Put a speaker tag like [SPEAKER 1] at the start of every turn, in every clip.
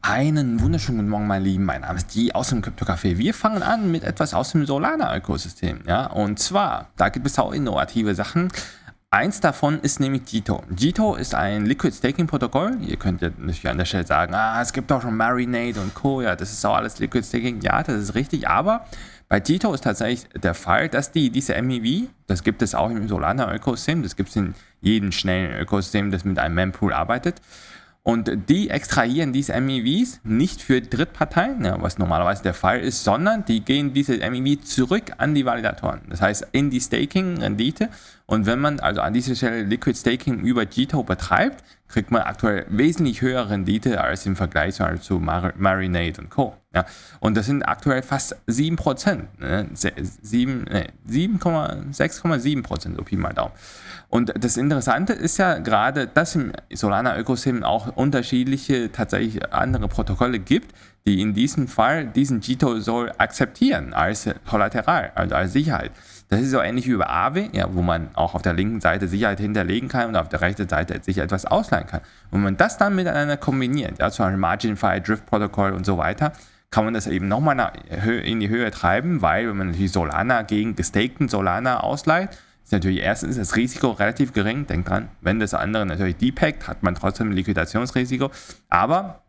[SPEAKER 1] Einen wunderschönen guten Morgen, meine Lieben. Mein Name ist die aus dem Kryptocafé. Wir fangen an mit etwas aus dem Solana-Ökosystem. Ja? Und zwar, da gibt es auch innovative Sachen. Eins davon ist nämlich Jito. Jito ist ein Liquid Staking Protokoll. Ihr könnt ja natürlich an der Stelle sagen, ah, es gibt auch schon Marinade und Co. Ja, das ist auch alles Liquid Staking. Ja, das ist richtig. Aber bei Jito ist tatsächlich der Fall, dass die diese MEV, das gibt es auch im Solana Ökosystem, das gibt es in jedem schnellen Ökosystem, das mit einem Mempool arbeitet. Und die extrahieren diese MEVs nicht für Drittparteien, ja, was normalerweise der Fall ist, sondern die gehen diese MEV zurück an die Validatoren. Das heißt, in die Staking-Rendite und wenn man also an dieser Stelle Liquid Staking über Gito betreibt, kriegt man aktuell wesentlich höhere Rendite als im Vergleich zu Mar Marinade und Co. Ja, und das sind aktuell fast 7%, ne? 6,7% so Pi mal Daumen. Und das Interessante ist ja gerade, dass im Solana-Ökosystem auch unterschiedliche, tatsächlich andere Protokolle gibt, die in diesem Fall diesen Gito soll akzeptieren als Kollateral, also als Sicherheit. Das ist so ähnlich wie über Aave, ja, wo man auch auf der linken Seite Sicherheit hinterlegen kann und auf der rechten Seite sich etwas ausleihen kann. Und wenn man das dann miteinander kombiniert, ja, zum Beispiel Margin File, Drift Protocol und so weiter, kann man das eben nochmal in die Höhe treiben, weil wenn man natürlich Solana gegen gestakten Solana ausleiht, ist natürlich erstens das Risiko relativ gering. Denkt dran, wenn das andere natürlich depackt, hat man trotzdem ein Liquidationsrisiko. Aber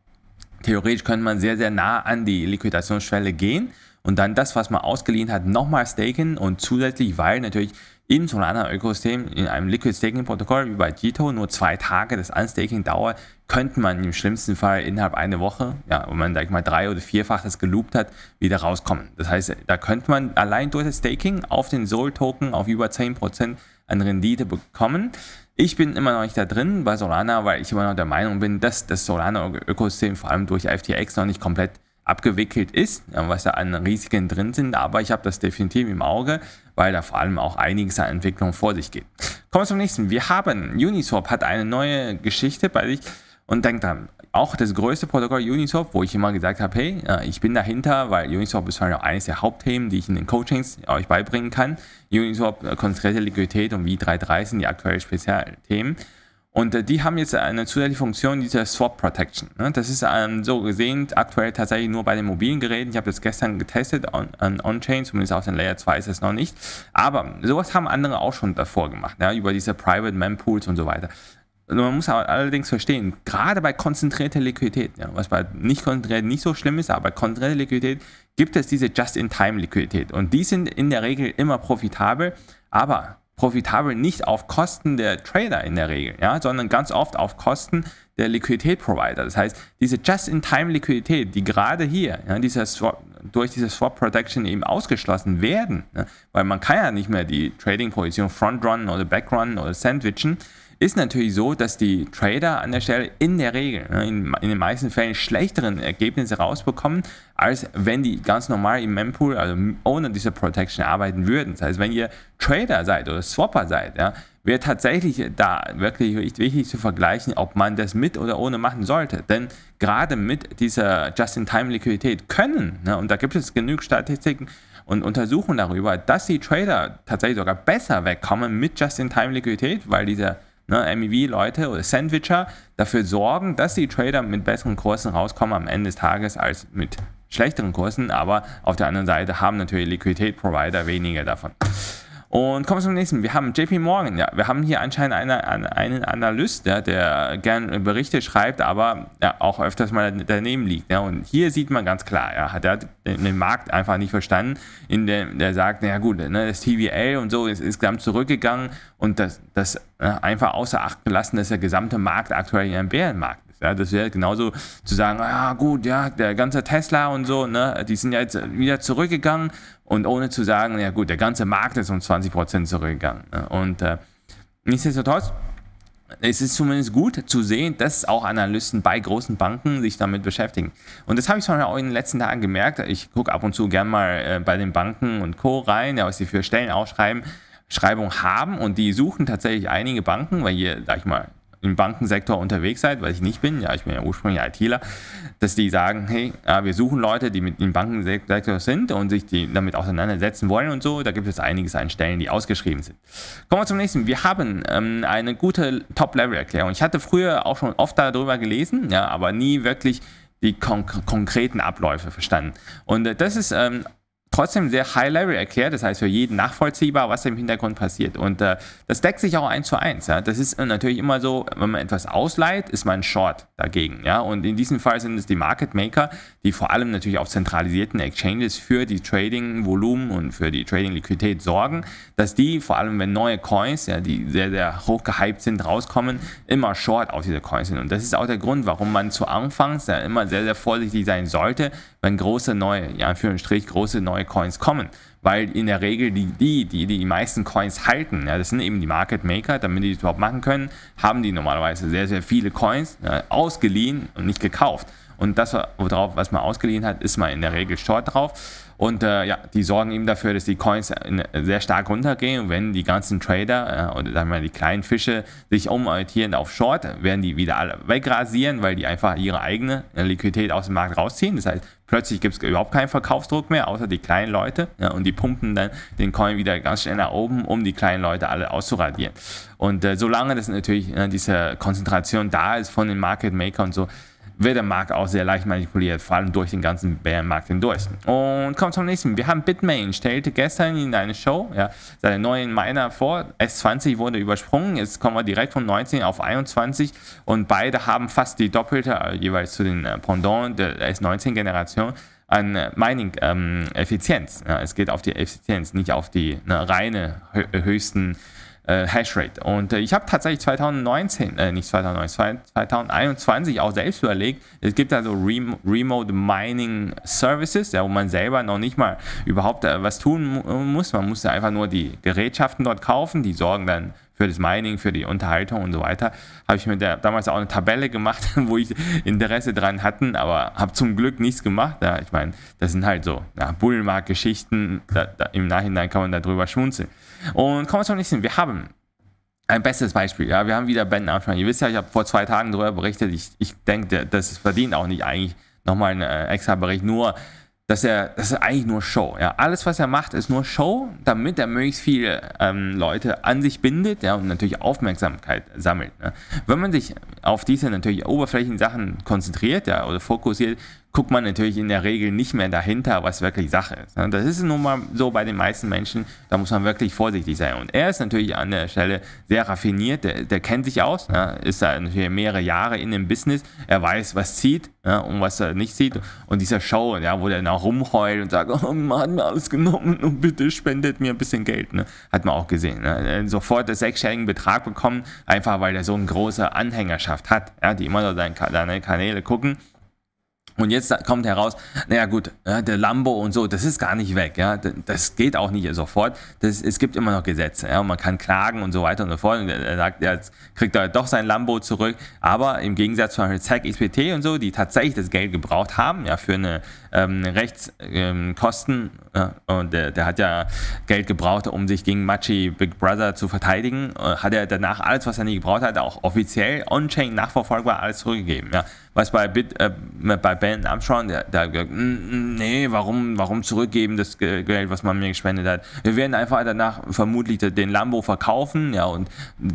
[SPEAKER 1] theoretisch könnte man sehr, sehr nah an die Liquidationsschwelle gehen und dann das, was man ausgeliehen hat, nochmal staken und zusätzlich, weil natürlich im Solana-Ökosystem, in einem Liquid-Staking-Protokoll wie bei Gito nur zwei Tage das Unstaking dauert, könnte man im schlimmsten Fall innerhalb einer Woche, ja, wenn man, sag ich mal, drei- oder vierfach das geloopt hat, wieder rauskommen. Das heißt, da könnte man allein durch das Staking auf den Sol-Token auf über 10% an Rendite bekommen. Ich bin immer noch nicht da drin bei Solana, weil ich immer noch der Meinung bin, dass das Solana-Ökosystem vor allem durch FTX noch nicht komplett abgewickelt ist, was da an Risiken drin sind. Aber ich habe das definitiv im Auge, weil da vor allem auch einiges an Entwicklung vor sich geht. Kommen wir zum nächsten. Wir haben, Uniswap hat eine neue Geschichte bei sich. Und denkt dran, auch das größte Protokoll Uniswap, wo ich immer gesagt habe, hey, ich bin dahinter, weil Uniswap ist halt eines der Hauptthemen, die ich in den Coachings euch beibringen kann. Uniswap, äh, konzentrierte Liquidität und V3.3 sind die aktuellen Spezialthemen. Und äh, die haben jetzt eine zusätzliche Funktion, diese Swap Protection. Ne? Das ist ähm, so gesehen aktuell tatsächlich nur bei den mobilen Geräten. Ich habe das gestern getestet an on-chain, on zumindest auf den Layer 2 ist es noch nicht. Aber sowas haben andere auch schon davor gemacht, ja, über diese Private Mempools und so weiter. Also man muss aber allerdings verstehen, gerade bei konzentrierter Liquidität, ja, was bei nicht konzentriert nicht so schlimm ist, aber bei konzentrierter Liquidität gibt es diese Just-in-Time-Liquidität. Und die sind in der Regel immer profitabel, aber profitabel nicht auf Kosten der Trader in der Regel, ja, sondern ganz oft auf Kosten der Liquidität-Provider. Das heißt, diese Just-in-Time-Liquidität, die gerade hier ja, dieser Swap, durch diese Swap Protection eben ausgeschlossen werden, ja, ne, weil man kann ja nicht mehr die Trading-Position front-runnen oder back-runnen oder sandwichen, ist natürlich so, dass die Trader an der Stelle in der Regel, ne, in, in den meisten Fällen, schlechteren Ergebnisse rausbekommen, als wenn die ganz normal im Mempool, also ohne diese Protection arbeiten würden. Das heißt, wenn ihr Trader seid oder Swapper seid, ja, wäre tatsächlich da wirklich wichtig zu vergleichen, ob man das mit oder ohne machen sollte. Denn gerade mit dieser Just-in-Time-Liquidität können, ne, und da gibt es genügend Statistiken und Untersuchungen darüber, dass die Trader tatsächlich sogar besser wegkommen mit Just-in-Time-Liquidität, weil dieser ne, MEV-Leute oder Sandwicher dafür sorgen, dass die Trader mit besseren Kursen rauskommen am Ende des Tages als mit schlechteren Kursen, aber auf der anderen Seite haben natürlich Liquidität-Provider weniger davon. Und kommen wir zum nächsten. Wir haben JP Morgan. Ja, wir haben hier anscheinend eine, einen Analyst, ja, der gern Berichte schreibt, aber ja, auch öfters mal daneben liegt. Ja. Und hier sieht man ganz klar, ja, hat er den Markt einfach nicht verstanden, in dem der sagt, naja gut, ne, das TVL und so ist insgesamt zurückgegangen und das, das einfach außer Acht gelassen, dass der gesamte Markt aktuell in einem Bärenmarkt ja, das wäre genauso zu sagen, ja ah, gut, ja, der ganze Tesla und so, ne, die sind ja jetzt wieder zurückgegangen und ohne zu sagen, ja gut, der ganze Markt ist um 20% zurückgegangen. Ne? Und äh, nichtsdestotrotz, es ist zumindest gut zu sehen, dass auch Analysten bei großen Banken sich damit beschäftigen. Und das habe ich schon auch in den letzten Tagen gemerkt. Ich gucke ab und zu gerne mal äh, bei den Banken und Co. rein, ja, was sie für Stellen ausschreiben. Schreibung haben und die suchen tatsächlich einige Banken, weil hier, sag ich mal, im Bankensektor unterwegs seid, weil ich nicht bin, ja, ich bin ja ursprünglich ITler, dass die sagen, hey, wir suchen Leute, die mit dem Bankensektor sind und sich die damit auseinandersetzen wollen und so. Da gibt es einiges an Stellen, die ausgeschrieben sind. Kommen wir zum nächsten. Wir haben ähm, eine gute Top-Level-Erklärung. Ich hatte früher auch schon oft darüber gelesen, ja, aber nie wirklich die kon konkreten Abläufe verstanden. Und äh, das ist ähm, trotzdem sehr high-level erklärt, das heißt für jeden nachvollziehbar, was im Hintergrund passiert. Und äh, das deckt sich auch eins zu eins. Ja? Das ist äh, natürlich immer so, wenn man etwas ausleiht, ist man short dagegen. Ja? Und in diesem Fall sind es die Market Maker, die vor allem natürlich auf zentralisierten Exchanges für die Trading-Volumen und für die Trading-Liquidität sorgen, dass die, vor allem wenn neue Coins, ja, die sehr, sehr hoch gehypt sind, rauskommen, immer short auf diese Coins sind. Und das ist auch der Grund, warum man zu Anfangs ja, immer sehr, sehr vorsichtig sein sollte, wenn große neue, ja, für einen Strich große neue neue Coins kommen. Weil in der Regel die, die, die die meisten Coins halten, ja, das sind eben die Market Maker, damit die das überhaupt machen können, haben die normalerweise sehr, sehr viele Coins ja, ausgeliehen und nicht gekauft. Und das, worauf, was man ausgeliehen hat, ist man in der Regel short drauf. Und äh, ja, die sorgen eben dafür, dass die Coins sehr stark runtergehen. Und wenn die ganzen Trader äh, oder sagen wir mal die kleinen Fische sich umorientieren auf Short, werden die wieder alle wegrasieren, weil die einfach ihre eigene Liquidität aus dem Markt rausziehen. Das heißt, Plötzlich gibt es überhaupt keinen Verkaufsdruck mehr, außer die kleinen Leute. Ja, und die pumpen dann den Coin wieder ganz schnell nach oben, um die kleinen Leute alle auszuradieren. Und äh, solange das natürlich äh, diese Konzentration da ist von den Market Maker und so, wird der Markt auch sehr leicht manipuliert, vor allem durch den ganzen Bärenmarkt hindurch. Und kommen zum nächsten. Wir haben Bitmain, stellte gestern in einer Show ja, seine neuen Miner vor. S20 wurde übersprungen, jetzt kommen wir direkt von 19 auf 21 und beide haben fast die doppelte, äh, jeweils zu den äh, Pendant der S19-Generation, an äh, Mining-Effizienz. Ähm, ja, es geht auf die Effizienz, nicht auf die ne, reine höchsten äh, Hashrate. Und äh, ich habe tatsächlich 2019, äh, nicht 2019, 2021 auch selbst überlegt, es gibt also Rem Remote Mining Services, ja, wo man selber noch nicht mal überhaupt äh, was tun muss. Man muss einfach nur die Gerätschaften dort kaufen, die sorgen dann für das Mining, für die Unterhaltung und so weiter, habe ich mir da damals auch eine Tabelle gemacht, wo ich Interesse dran hatte, aber habe zum Glück nichts gemacht. Ja, ich meine, das sind halt so ja, Bullenmarkt-Geschichten. Im Nachhinein kann man darüber schmunzeln. Und kommen wir zum nächsten. Wir haben ein bestes Beispiel, ja, wir haben wieder Ben Armstrong. Ihr wisst ja, ich habe vor zwei Tagen darüber berichtet. Ich, ich denke, das verdient auch nicht eigentlich nochmal einen äh, extra Bericht. Nur dass er, das ist eigentlich nur Show. Ja. Alles, was er macht, ist nur Show, damit er möglichst viele ähm, Leute an sich bindet ja, und natürlich Aufmerksamkeit sammelt. Ne. Wenn man sich auf diese natürlich Oberflächensachen konzentriert ja, oder fokussiert, guckt man natürlich in der Regel nicht mehr dahinter, was wirklich Sache ist. Ne? Das ist nun mal so bei den meisten Menschen, da muss man wirklich vorsichtig sein. Und er ist natürlich an der Stelle sehr raffiniert, der, der kennt sich aus, ne? ist da natürlich mehrere Jahre in dem Business, er weiß, was zieht ne? und was er nicht zieht. Und dieser Show, ja, wo er dann auch rumheult und sagt, oh, man hat mir alles genommen und bitte spendet mir ein bisschen Geld, ne? hat man auch gesehen. Ne? Sofort das sechsstelligen Betrag bekommen, einfach weil er so ein großer Anhängerschaft Leidenschaft hat. Ja, die immer so deine Kanäle gucken und jetzt kommt heraus, naja gut, der Lambo und so, das ist gar nicht weg, ja, das geht auch nicht sofort. Das, es gibt immer noch Gesetze, ja, und man kann klagen und so weiter und so fort. Und er sagt, jetzt kriegt er doch sein Lambo zurück, aber im Gegensatz zu Zack XPT und so, die tatsächlich das Geld gebraucht haben, ja, für eine ähm, Rechtskosten, ähm, äh, und der, der, hat ja Geld gebraucht, um sich gegen Machi Big Brother zu verteidigen, äh, hat er danach alles, was er nie gebraucht hat, auch offiziell on-chain nachverfolgbar alles zurückgegeben, ja, was bei Bit, äh, bei ben Spenden abschauen. Der, der hat gesagt, nee, warum, warum zurückgeben das Geld, was man mir gespendet hat? Wir werden einfach danach vermutlich den Lambo verkaufen, ja, und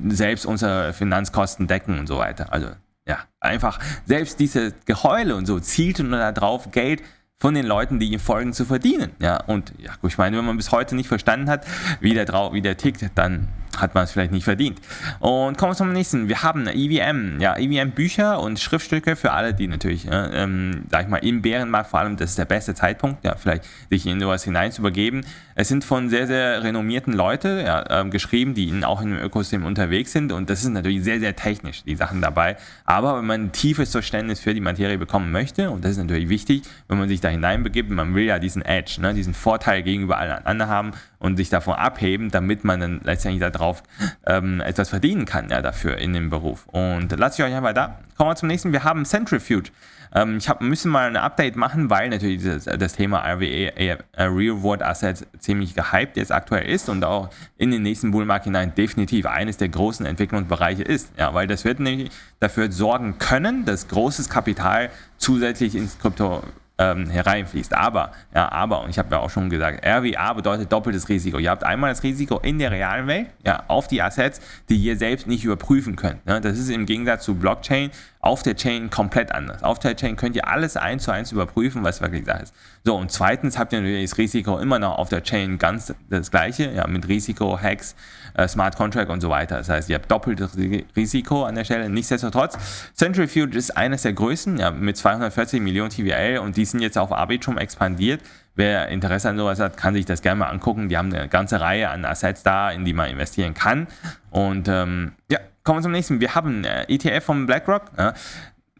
[SPEAKER 1] selbst unsere Finanzkosten decken und so weiter. Also, ja, einfach selbst diese Geheule und so zielte nur darauf, Geld von den Leuten, die ihm folgen, zu verdienen. Ja, und ja, ich meine, wenn man bis heute nicht verstanden hat, wie der, wie der tickt, dann hat man es vielleicht nicht verdient. Und kommen wir zum nächsten. Wir haben EVM, ja, EVM-Bücher und Schriftstücke für alle, die natürlich, äh, ähm, sag ich mal, im Bärenmarkt vor allem, das ist der beste Zeitpunkt, ja, vielleicht sich in sowas hinein zu übergeben. Es sind von sehr, sehr renommierten Leuten ja, äh, geschrieben, die auch in dem Ökosystem unterwegs sind und das ist natürlich sehr, sehr technisch, die Sachen dabei. Aber wenn man ein tiefes Verständnis für die Materie bekommen möchte, und das ist natürlich wichtig, wenn man sich da hineinbegibt, man will ja diesen Edge, ne, diesen Vorteil gegenüber allen anderen haben und sich davon abheben, damit man dann letztendlich da drauf drauf ähm, etwas verdienen kann ja dafür in dem Beruf. Und lasse ich euch einfach da. Kommen wir zum nächsten. Wir haben Centrifuge. Ähm, ich habe müssen mal ein Update machen, weil natürlich das, äh, das Thema RWA, e, äh, äh, Real World Assets ziemlich gehypt jetzt aktuell ist und auch in den nächsten Bullmarkt hinein definitiv eines der großen Entwicklungsbereiche ist. Ja, weil das wird nämlich dafür sorgen können, dass großes Kapital zusätzlich ins Krypto ähm, hereinfließt. Aber, ja, aber, und ich habe ja auch schon gesagt, RWA bedeutet doppeltes Risiko. Ihr habt einmal das Risiko in der realen Welt, ja, auf die Assets, die ihr selbst nicht überprüfen könnt. Ne? Das ist im Gegensatz zu Blockchain auf der Chain komplett anders. Auf der Chain könnt ihr alles eins zu eins überprüfen, was wirklich da ist. So, und zweitens habt ihr natürlich das Risiko immer noch auf der Chain ganz das gleiche, ja, mit Risiko, Hacks, äh, Smart Contract und so weiter. Das heißt, ihr habt doppeltes Risiko an der Stelle. Nichtsdestotrotz, Centrifuge ist eines der größten, ja, mit 240 Millionen TVL und die die sind jetzt auf Arbeit expandiert. Wer Interesse an sowas hat, kann sich das gerne mal angucken. Die haben eine ganze Reihe an Assets da, in die man investieren kann. Und ähm, ja, kommen wir zum nächsten. Wir haben äh, ETF von BlackRock. Ja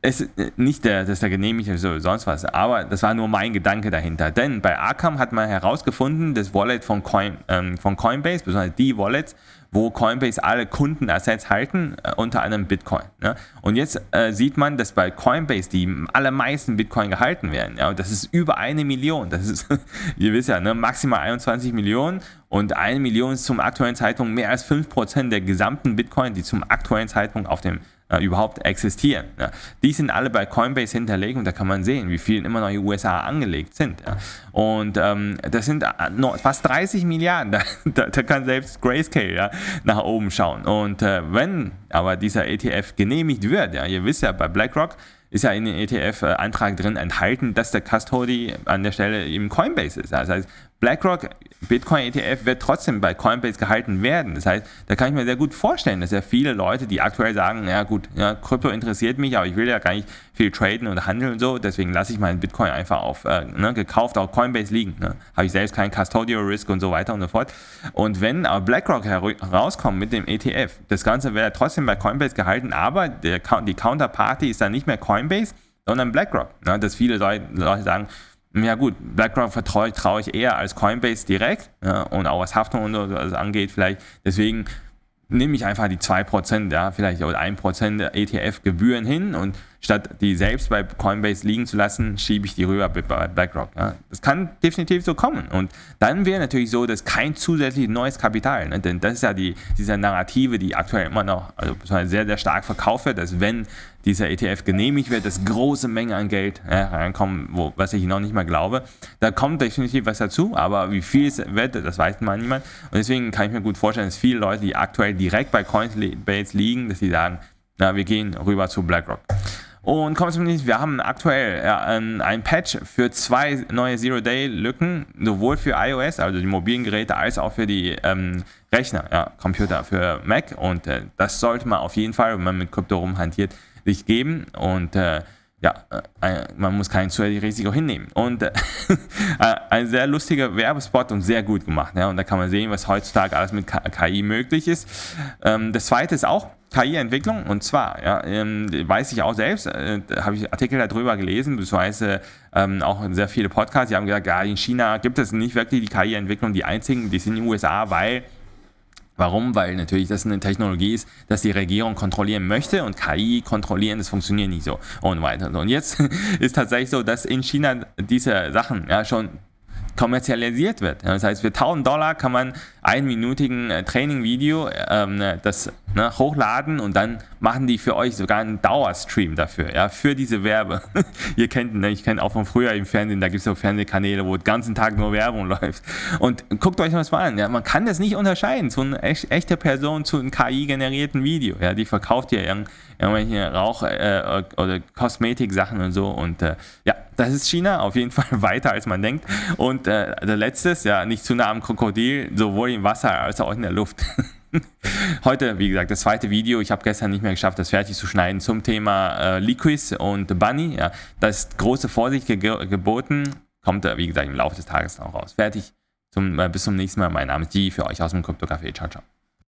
[SPEAKER 1] es äh, nicht der, dass der genehmigt ist oder sonst was, aber das war nur mein Gedanke dahinter. Denn bei Arkham hat man herausgefunden, das Wallet von, Coin, ähm, von Coinbase, besonders die Wallets, wo Coinbase alle Kundenassets halten, äh, unter anderem Bitcoin. Ne? Und jetzt äh, sieht man, dass bei Coinbase die allermeisten Bitcoin gehalten werden. Ja? Und das ist über eine Million. Das ist, ihr wisst ja, ne? maximal 21 Millionen und eine Million ist zum aktuellen Zeitpunkt mehr als 5% der gesamten Bitcoin, die zum aktuellen Zeitpunkt auf dem äh, überhaupt existieren. Die sind alle bei Coinbase hinterlegt und da kann man sehen, wie viel immer noch in den USA angelegt sind. Und ähm, das sind äh, fast 30 Milliarden. Da, da, da kann selbst Grayscale ja, nach oben schauen. Und äh, wenn aber dieser ETF genehmigt wird, ja, ihr wisst ja, bei BlackRock ist ja in den ETF-Antrag äh, drin enthalten, dass der Custody an der Stelle eben Coinbase ist. Das heißt, BlackRock Bitcoin ETF wird trotzdem bei Coinbase gehalten werden. Das heißt, da kann ich mir sehr gut vorstellen, dass ja viele Leute, die aktuell sagen, ja gut, ja, Krypto interessiert mich, aber ich will ja gar nicht viel traden und handeln und so, deswegen lasse ich meinen Bitcoin einfach auf äh, ne, gekauft auf Coinbase liegen. Ne? Habe ich selbst keinen Custodial Risk und so weiter und so fort. Und wenn aber BlackRock herauskommt mit dem ETF, das Ganze wäre trotzdem bei Coinbase gehalten, aber der, die Counterparty ist dann nicht mehr Coinbase, sondern BlackRock. Ne? Dass viele Leute sagen, ja gut, BlackRock vertraue trau ich eher als Coinbase direkt ja, und auch was Haftung und so also angeht vielleicht. Deswegen nehme ich einfach die 2%, ja, vielleicht oder 1% ETF-Gebühren hin und statt die selbst bei Coinbase liegen zu lassen, schiebe ich die rüber bei BlackRock. Ja. Das kann definitiv so kommen. Und dann wäre natürlich so, dass kein zusätzliches neues Kapital, ne, denn das ist ja die, diese Narrative, die aktuell immer noch also sehr, sehr stark verkauft wird, dass wenn dieser ETF genehmigt wird, dass große Mengen an Geld ja, reinkommen, wo, was ich noch nicht mal glaube. Da kommt definitiv was dazu, aber wie viel es wird, das weiß mal niemand. Und deswegen kann ich mir gut vorstellen, dass viele Leute, die aktuell direkt bei Coinbase liegen, dass sie sagen, na, wir gehen rüber zu BlackRock. Und kommt zum nächsten, wir haben aktuell ein Patch für zwei neue Zero-Day-Lücken, sowohl für iOS, also die mobilen Geräte, als auch für die ähm, Rechner, ja, Computer, für Mac. Und äh, das sollte man auf jeden Fall, wenn man mit Krypto rumhantiert, sich geben. Und äh, ja, äh, äh, man muss kein zu Risiko hinnehmen. Und äh, ein sehr lustiger Werbespot und sehr gut gemacht. Ja, und da kann man sehen, was heutzutage alles mit KI möglich ist. Ähm, das zweite ist auch KI-Entwicklung. Und zwar, ja, ähm, weiß ich auch selbst, habe ich Artikel darüber gelesen, beziehungsweise ähm, auch sehr viele Podcasts, die haben gesagt, ja, in China gibt es nicht wirklich die KI-Entwicklung, die einzigen, die sind in den USA, weil Warum? Weil natürlich das eine Technologie ist, dass die Regierung kontrollieren möchte und KI kontrollieren, das funktioniert nicht so und weiter. Und jetzt ist tatsächlich so, dass in China diese Sachen ja schon kommerzialisiert wird. Das heißt, für 1000 Dollar kann man einminütigen äh, Training-Video ähm, äh, das ne, hochladen und dann machen die für euch sogar einen Dauerstream dafür, ja, für diese Werbe. Ihr kennt, ne, ich kenne auch von früher im Fernsehen, da gibt es so Fernsehkanäle, wo den ganzen Tag nur Werbung läuft. Und guckt euch das mal an, ja, man kann das nicht unterscheiden, so eine echte Person zu einem KI-generierten Video, ja, die verkauft ihr irgendein irgendwelche Rauch- äh, äh, oder Kosmetik-Sachen und so. Und äh, ja, das ist China, auf jeden Fall weiter als man denkt. Und äh, der letzte, ja, nicht zu nah am Krokodil, sowohl im Wasser als auch in der Luft. Heute, wie gesagt, das zweite Video. Ich habe gestern nicht mehr geschafft, das fertig zu schneiden zum Thema äh, Liquis und Bunny. Ja, da ist große Vorsicht ge geboten. Kommt, äh, wie gesagt, im Laufe des Tages noch raus. Fertig. Zum, äh, bis zum nächsten Mal. Mein Name ist Di für euch aus dem Kryptocafé. Ciao, ciao.